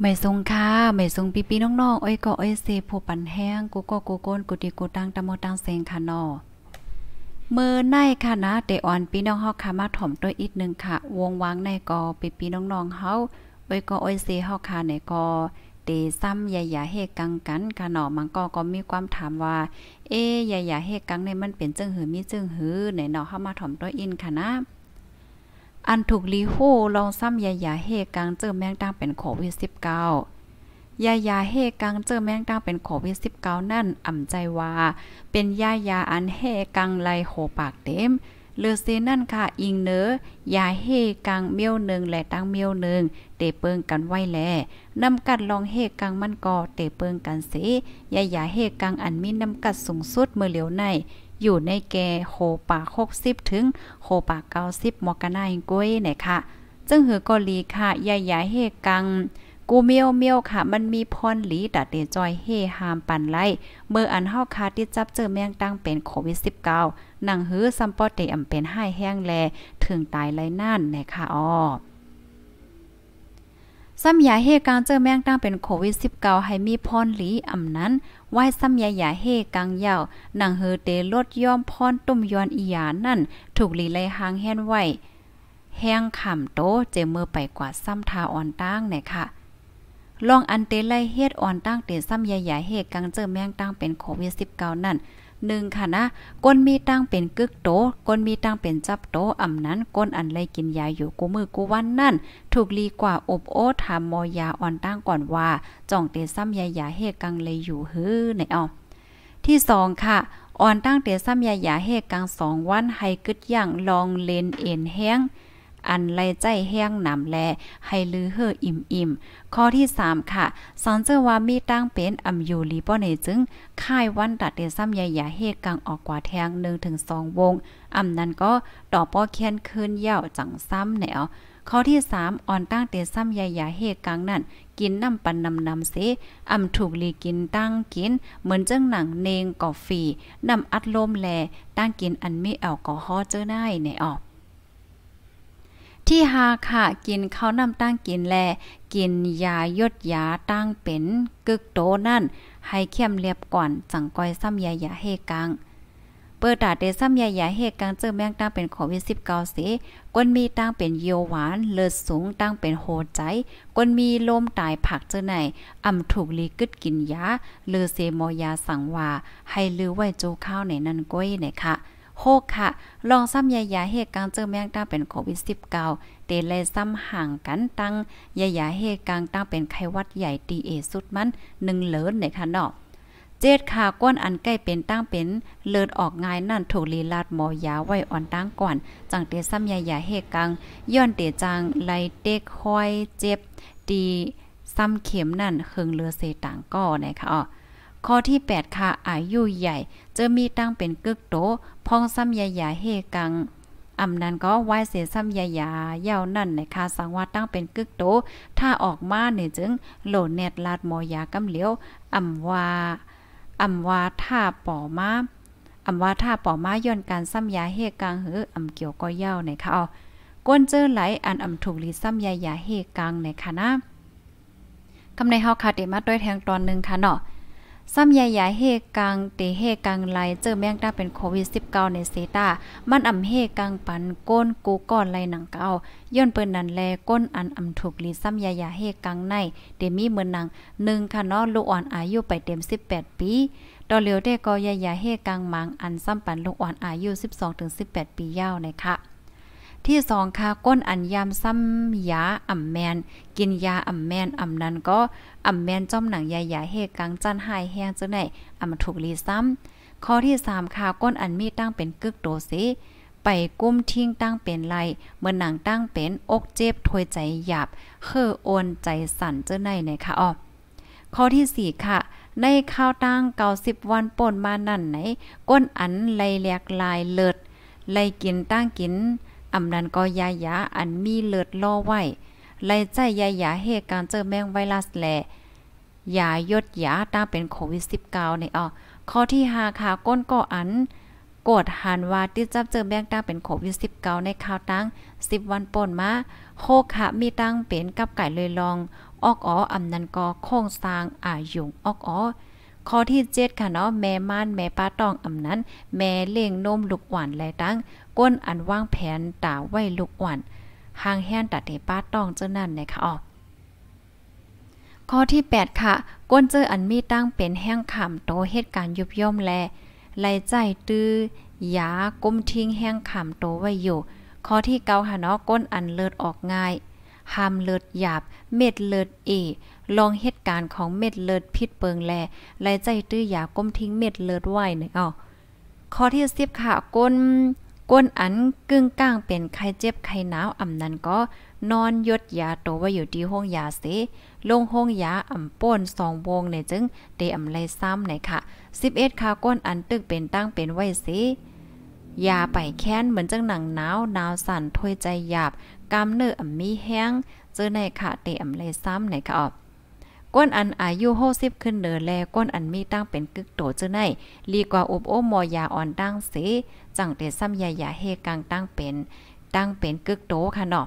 ไม่ทรงค่ะไม่ทรงปีปีน้องๆอ้อยก็อ้อยเซผู้ปั่นแห้งกูก็กูโกนกูดีกูตังตะโมตังเซงค่ะนอเมื่อในค่ะนะเตออนปีน้องเฮาค่ะมาถ่อมตัวอีกนึงค่ะ วงวางในกอปีปีน้องๆเฮาอ้อยก็อ้อยเซเฮาค่ะในกอ เตซ้ำยายาเฮกังกันค่ะนอมันก็ก็มีความถามว่า เอ๊ยายาเฮกังในมันเป็นจึงหือมีจึงหือไหนนอเฮามาถ่อมตัวอินค่ะนะอันถูกลีฮูลองซ้ำยายาเฮกังเจอแมงตั้งเป็นโควิด19ยา ยาเฮกังเจอแมงตั้งเป็นโควิด19นั่นอ่ำใจว่า เป็นยายาอันเฮกังไลโหปากเต็มเลือเซนั่นค่ะอิงเนื้อยาเฮกังเมียวหนึ่งและตั้งเมียวหนึ่งเตเปิงกันไว้แลน้ำกัดลองเฮกังมันก่อเตเปิงกันสิ ยายาเฮกังอันมีน้ำกัดสูงสุดเมื่อเหลียวในอยู่ในแก่โคปาก60 ถึงโคปาก90มอกะนายกุ้ยไหนค่ะ จึงหือกอลีค่ะใหญ่ๆเฮกัง กูเมียวเมียวค่ะ มันมีพรหลีดัดเดจอยเฮหามปันไล่เมื่ออันเฮาคาที่จับเจอแมงตั้งเป็นโควิด -19 หนังหือซัมปอเตอำเป็นห้าแห้งแล ถึงตายไลนั่นนะคะอ้อซ้ำยาเฮกางเจอแมงตั้งเป็นโควิด -19 ให้มีพรหลีอำนั้นไหว้ซ้ำยายาเฮกางยาวนังเฮเตลดย่อมพรตุ่มยอนอียานั่นถูกหลีเลยหางแห่นไหวแห้งขำโตเจมือไปกว่าซ้ำทาอ่อนตั้งไหนค่ะลองอันเตไลเฮ็ดอ่อนตั้งเตซ้ำยายาเฮกังเจอแมงตั้งเป็นโควิด -19 นั่นนึงค่ะ นะก้นมีตั้งเป็นกึกโตก้นมีตั้งเป็นจับโตอำนั้นก้นอันเลยกินยาอยู่กูมือกูวันนั่นถูกลีกว่าอบโอถามมอยาอ่อนตั้งก่อนว่า จ่องเตซ้ำยายาเฮกังเลยอยู่ฮื้อในอ่อที่2ค่ะอ่อนตั้งเตซ้ำยายาเฮกัง2วันให้กึดย่างลองเลนเอ็นแห้งอันไลใจแห้งหนำแล ให้ ลือเฮออิ่มอิ่ม ข้อที่ 3 ค่ะสอนเจอว่ามี ตั้งเป็นอัมยูลีป้อในจึงค่าย วันตัดเดซ้มใหญ่ยาเฮกังออกกว่าแทงหนึ่งถึงสองวง อำ นั้นก็ดอกป้อเคียนคืนเย่าจัง ซ้ำแนว ข้อที่ 3อ่อนตั้งเตซ้มใหญ่ยาเฮกังนั่นกินน้ำปันนำนำเส อำถูกลีกินตั้งกินเหมือนเจ้งหนังเนงกอฟีนำอัดลมแลตั้งกินอันมีแอลกอฮอล์เจ้อได้ในออกที่หาค่ะกินข้าวน้ำตั้งกินแล กินยายดยาตั้งเป็นกึกโตนั่น ให้เข้มเรียบก่อนจังก้อยซ้ำยายาเฮกังเปิดตาเดซ้ำยายาเฮกังเจอแมงตั้งเป็นโควิด19เสก้นมีตั้งเป็นเยียวหวาน เลือดสูงตั้งเป็นโหดใจก้นมีลมตายผักเจอไหนอ่ำถูกลีกึดกินยาเลือเซมอยาสั่งว่าให้ลือไว้โจข้าวใหนนั่นก้อยไหนค่ะ6ค่ะลองซ้ำยายาเหตุกลางเจอแมงตั้งเป็นโควิด -19 เตเลยซ้ำห่างกันตั้งยายาเหตุกางตั้งเป็นไข้วัดใหญ่ตีเอสุดมันหนึ่งเลิศในค่ะเนาะเจ็ดขาก้นอันใกล้เป็นตั้งเป็นเลิศออกงายนั่นถูกลีลาดหมอยาไว้อ่อนตั้งก่อนจังเตซ้ำยายาเหตุกังย้อนเตจังไลเต็กคอยเจ็บตีซ้ำเข็มนั่นเคืงเลือเสต่างก่อนะคะข้อที่ 8 ค่ะอายุใหญ่จะมีตั้งเป็นกึกโตพองซ้ำยายาเฮกังอำนั้นก็ไหวเสียซ้ำยายาเย้านั่นในคาสังวาตั้งเป็นกึกโตถ้าออกมาเนี่ยจึงโหลดเน็ตลาดหมอยากำเหลียวอำว่าอำว่าท่าป่อมาอำว่าท่าป่อมาย้อนการซ้ำยาเฮกังหืออำเกี่ยวก็เย้าในคะเอาก้นเจอไหลอันอำถูกลีซ้ำยายาเฮกังในคะนะกำในเฮาคาเดมาด้วยแทงตอนนึงค่ะเนาะซ้ำใหญ่ๆเฮกังเตเฮกังไลเจอแมงดาเป็นโควิด -19 ในเซตามันอ่ำเฮกังปันก้นกูก่อนไลหนังเก่าย้อนเปิ้นนันแลก้นอันอ่ำถูกลีซ้ำใหญ่ๆเฮกังในเดมีเมือนหนังหนึ่งค่ะเนาะลูกอ่อนอายุไปเต็ม 18 ปี ตอนเหลียวได้ก็ใหญ่ๆเฮกังมังอันซ้ำปันลูกอ่อนอายุ 12-18 ปียาวนค่ะที่สองค่ะก้นอันยามซ้ำยาอ่ำแมน กินยาอ่ำแมนอ่ำนั้นก็อ่ำแมนจ้อมหนังใใหญ่เฮกังจันหายแห้งจังไหนอ่ำถูกรีซ้ำข้อที่สามค่ะ ก้นอันมีตั้งเป็น กึกโตซีไปกุ้มทิ้งตั้งเป็นไรเมื่อหนังตั้งเป็นอกเจ็บถวยใจหยาบเคอโอนใจสั่นเจ้าในเนียค่ะอ๋อข้อที่สี่ค่ะ ในข้าวตั้งเก่าสิบวันป่นมานั่นไหน ก้นอันไลแหลกลายเลิศไลกินตั้งกินอำนั้นก็ยายาอันมีเลือดล่อไว้ไล่ใจยายาเหตุการเจอแมงไวรัสแหละยายดยาตาเป็นโควิด -19 ในอ๋อข้อที่5ค่ะก้นก่ออันกดหันว่าที่จับเจอแบงตั้งเป็นโควิด -19 ในข่าวตั้ง10วันป่นมา โคคะมีตั้งเป็นกับไก่เลยลอง ออกอ๋ออำนันก็โค้งสร้างอายุงออกอ๋อข้อที่7ค่ะเนาะแม่ม่านแม่ป้าตองอำนั้น แม่เลี้ยงนมลูกหวานและตั้งก้นอันว่างแผนตาไว้ลุกอ่อนห่างแห้นตัดเทป้าต้องเจ้านั่นนะคะอ๋อข้อที่ 8 ค่ะ ก้นเจออันมีตั้งเป็นแห้งขำโตเหตุการณ์ยุบย่อมแลไหลใจตื้อยาก้มทิ้งแห้งขำโตไว้อยู่ข้อที่เกาค่ะเนาะก้นอันเลิดออกง่ายห้ามเลิดหยาบเม็ดเลิดเอลองเหตุการณ์ของเม็ดเลิดพิษเปิงแลไหลใจ ตื้อยาก้มทิ้งเม็ดเลิดไว้หนึ่อ้อข้อที่สิบค่ะ ก้นก้นอันกึ่งก้างเป็นไข้เจ็บไข้หนาวอ่ำนั้นก็นอนยดยาโตไว้อยู่ที่ห้องยาเสลงห้องยาอ่ำป่นสองวงในจึงเดอ่ำไลซ้ำไหนค่ะ11ขาก้นอันตึกเป็นตั้งเป็นไว้เสยาไปแค้น เหมือนจัง หนังหนาวหนาวสั่นถวยใจ หยาบกาเนื้ออ่ำมีแห้ง เจอในค่ะเดอ่ำไลซ้ำไหนค่ะออก้นอันอายุ60ขึ้นเนือแลก้นอันมีตั้งเป็นกึกโตจื้ในลีกว่าอบโอมอยาอ่อนตั้งเส จังเตซ้ำยายาเฮกังตั้งเป็น ตั้งเป็นกึกโตค่ะเนาะ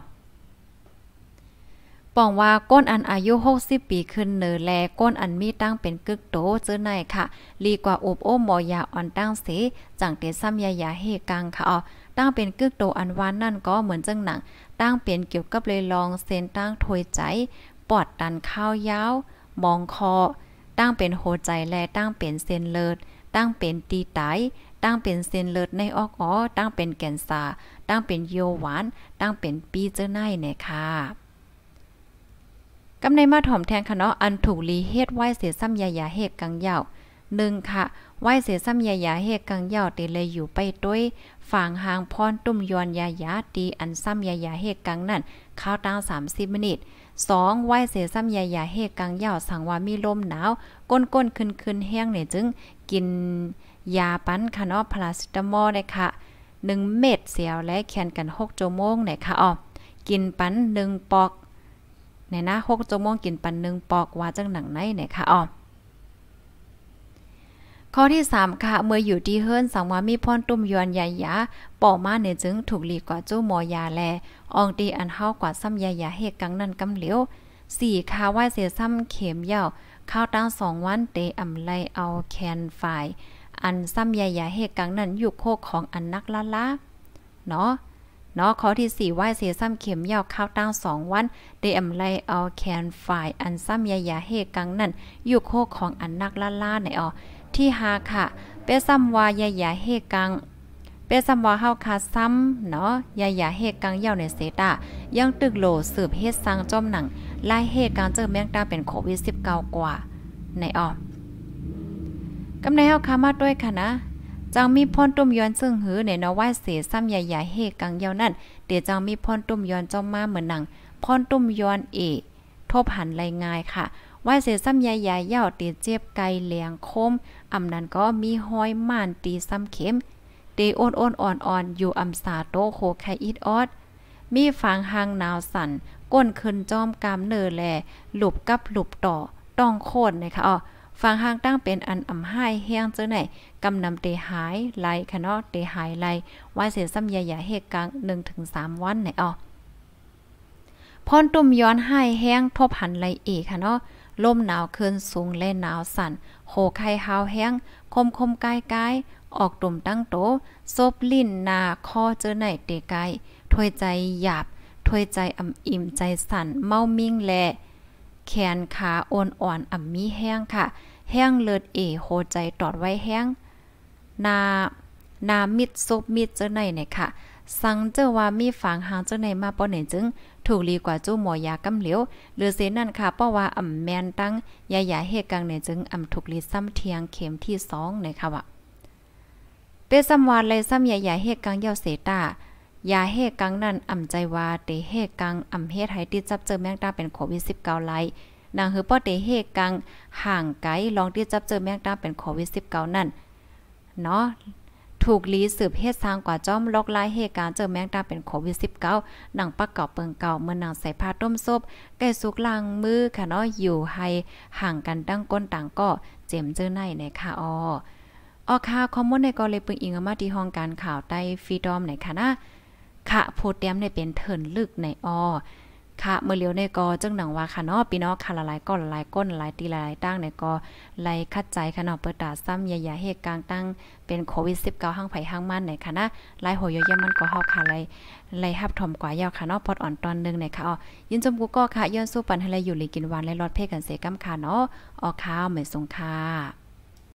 ปองว่าก้นอันอายุ 60ปีขึ้นเนอแลก้นอันมีตั้งเป็นกึกโตเจอในค่ะ ลีกว่าอบโอมอยาอ่อนตั้งเส จังเตซ้ำยายาเฮกังค่ะอ๋อตั้งเป็นกึกโตอันวานนั่นก็เหมือนจังหนัง ตั้งเป็นเกี่ยวกับเลยลองเซนตั้งถวยใจ ปอดตันข้าวยาวมองคอตั้งเป็น โหใจแลตั้งเป็นเส้นเลิศตั้งเป็นตีไตตั้งเป็นเส้นเลิศในออกอ๋อตั้งเป็นแก่นสาตั้งเป็นโยวหวาน ตั้งเป็นปีเจ้าไนเนี่ยค่ะกำในมาถ่อมแทงคณะอันถูกลีเฮ็ดไหวเสียซ้ำยายาเฮกกังเยาหนึ่งค่ะไหวเสียซ้ำยายาเฮกกังเยาเตเลยอยู่ไปด้วยฝั่งหางพรตุ้มยอนยายาตีอันซ้ำยายาเฮกกังนั่นข้าวตั้งสามสิบมินิท 2. ไหวเสซ้ำใหญ่ยาเฮกังเหย่าสังว่ามีลมหนาว ก้นๆขึ้นๆแห้งเนี่ยจึงกินยา ปั้นคานอพลาสตามอลเดยค่ะ 1 เม็ดเสียวและแคนกัน6โจมงเนี่ยค่ะอ๋อกินปั้น1 ปอก ในนะ6โจมงกินปั้น1 ปอกว่าจัง หนัง ไหนเนี่ยค่ะอ๋อข้อที่ 3 ค่ะ เมื่ออยู่ที่เฮิรนสังวามีพรตุ้มยวนยายาป่อมาเนี่ยจึงถูกหลีกกว่าจู้หมอยาแลอองตีอันเฮากว่าซ้ำยายาเฮกังนั่นกำเหลียวสี่คาไหวเสียซ้ำเข็มยาวข้าวตั้งสองวันเตะอำไลเอาแคนฝ่ายอันซ้ำยายาเฮกังนั่นอยู่โคกของอันนักละละเนาะเนาะข้อที่สี่ไหวเสียซ้ำเข็มยาวข้าวตั้งสองวัน เตอำไลเอาแคนฝ่าย อันซ้ำยายาเฮกังนั่นอยู่โคกของอันนักละละไหนอ๋อที่หาค่ะ เปซ้มว่ายายาเฮกัง เปซ้มวาเฮาค่ะซ้ำเนาะยายาเฮกังเย่าในเซตายังตึกโหลสืบเฮ็ดสร้างจอมหนังไล่เฮกังเจอแมงตาเป็นโควิด19กว่า ในออมกำในเฮาคามาด้วยค่ะนะ จังมีพรตุ้มย้อนซึ่งหือ ในนว่าเสซ้ำใหญ่ๆเฮกังเยาวนั่นเดี๋ยวจังมีพรตุ้มย้อนจอมมาเหมือนหนังพรตุ้มย้อนเอทบหันไรงายค่ะว่าเสซ้ำใหญ่ๆเย่าเตียเจ็บไกลเหลงคมอำนั้นก็มีห้อยม่านตีซ้ำเข็มเตโอนโอนอ่อนอ่อนอยู่อำสาโตโคไคอีดออดมีฝางหางนาวสั่นก้นขึ้นจอมกามเนอแล หลบกับหลบต่อ ต้องโคตรนะคะอ๋อฟังห้างตั้งเป็นอันอำไห้แห้งเจ้าไหนกำนำเตหายไหลคะเนาะเตหายไหลว่าเสียซ้ำยาหยาเฮกกลางถึงสามวันไหนอ๋อพอนตุ่มย้อนไห้แห้งทบหันไหเอกค่ะเนาะลมหนาวคืนสูงและหนาวสั่นโหไข่หาวแห้ง คมคมกายกายออกตุ่มตั้งโตซบลิ้นนาคอเจอไหนเตไกถวยใจหยาบถวยใจอ่ำอิ่มใจสั่นเมามิ่งแลแขนขาอ่อนอ่อนอ่ำมีแห้งค่ะ แห้งเลือดเอโหใจตอดไว้แห้งนานามิดซบมิดเจอไหนเนี่ยค่ะสังเจอว่ามีฝางหางเจอไหนมาป้อไหนจึงถูกลีกว่าจู้หมอยากำเหลียวเลือเซนั่นค่ะเพราะว่าอ่ำแมนตั้งยายาเฮกังเนี่ยจึงอ่ำถูกลีซ้ำเทียงเข็มที่2นะคะว่าเปสำวาเลยซ้ำยายาเฮกังเยาเสตายาเฮกังนั่นอ่ำใจว่าเตเฮกังอ่ำเฮ็ดให้ติดจับเจอแมงตาเป็นโควิด19ไลนางฮือป้อเตเฮกังห่างไกลลองที่จับเจอแมงตาเป็นโควิด19นั่นเนาะถูกลีสืบเฮ็ดสร้างกว่าจ้อมลอกลายเหตุการณ์เจอแมงดาเป็นโควิด -19 หนังปักเก่าเปิงเก่าเมื่อนางใส่ผ้าต้มซบไก่สุกลางมือค่ะเนาะอยู่ให้ห่างกันตั้งก้นต่างก็เจมเจอในในค่ะออออค่ะคอมมอนในกอเลยปึงอิงมาที่ห้องการข่าวใต้ฟีดอมในค่ะนะ ค่ะโพเตียมในเป็นเถินลึกในออค่ะ เมื่อเลียวในกอจังหนังว่าค่ะเนาะพี่น้องค่ะละลายก้อนละลายก้นหลายตีหลายตั้งในกอไหลคัดใจค่ะเนาะเปิดตาซ้ำให่เหตุการณ์ตั้ง เป็นโควิด19ห้างไผห้างมันในค่ะนะหลายโหยเยมันก็เฮาค่ะไหลไหลฮับถมกว่ายาวค่ะเนาะพอดอ่อนตอนนึงในค่ะอ๋อยินจมกูก็ค่ะย้อนสู้ปันให้ลอยู่ลีกินวันและรอดเพ่กันเสกำค่ะเนาะออค่าวเหมือนสงค่ะ